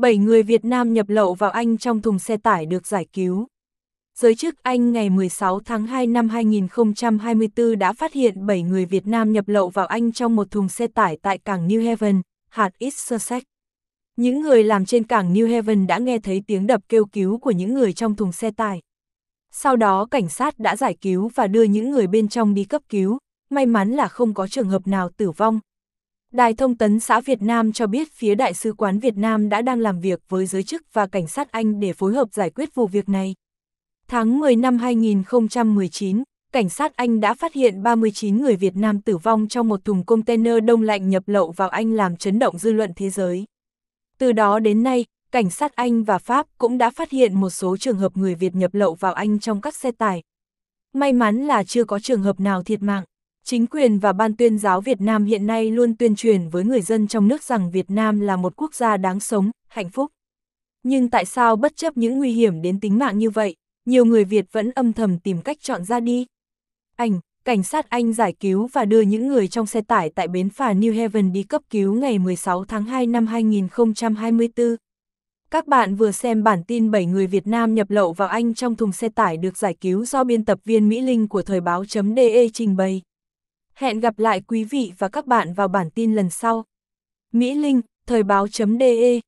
7 người Việt Nam nhập lậu vào Anh trong thùng xe tải được giải cứu. Giới chức Anh ngày 16 tháng 2 năm 2024 đã phát hiện 7 người Việt Nam nhập lậu vào Anh trong một thùng xe tải tại cảng New Haven, hạt East Sussex. Những người làm trên cảng New Haven đã nghe thấy tiếng đập kêu cứu của những người trong thùng xe tải. Sau đó cảnh sát đã giải cứu và đưa những người bên trong đi cấp cứu, may mắn là không có trường hợp nào tử vong, Đài thông tấn xã Việt Nam cho biết phía Đại sứ quán Việt Nam đã đang làm việc với giới chức và cảnh sát Anh để phối hợp giải quyết vụ việc này. Tháng 10 năm 2019, cảnh sát Anh đã phát hiện 39 người Việt Nam tử vong trong một thùng container đông lạnh nhập lậu vào Anh làm chấn động dư luận thế giới. Từ đó đến nay, cảnh sát Anh và Pháp cũng đã phát hiện một số trường hợp người Việt nhập lậu vào Anh trong các xe tải. May mắn là chưa có trường hợp nào thiệt mạng. Chính quyền và Ban tuyên giáo Việt Nam hiện nay luôn tuyên truyền với người dân trong nước rằng Việt Nam là một quốc gia đáng sống, hạnh phúc. Nhưng tại sao bất chấp những nguy hiểm đến tính mạng như vậy, nhiều người Việt vẫn âm thầm tìm cách chọn ra đi? Anh, cảnh sát Anh giải cứu và đưa những người trong xe tải tại bến phà New Haven đi cấp cứu ngày 16 tháng 2 năm 2024. Các bạn vừa xem bản tin 7 người Việt Nam nhập lậu vào Anh trong thùng xe tải được giải cứu do biên tập viên Mỹ Linh của Thời báo.de trình bày. Hẹn gặp lại quý vị và các bạn vào bản tin lần sau. Mỹ Linh, Thời báo.de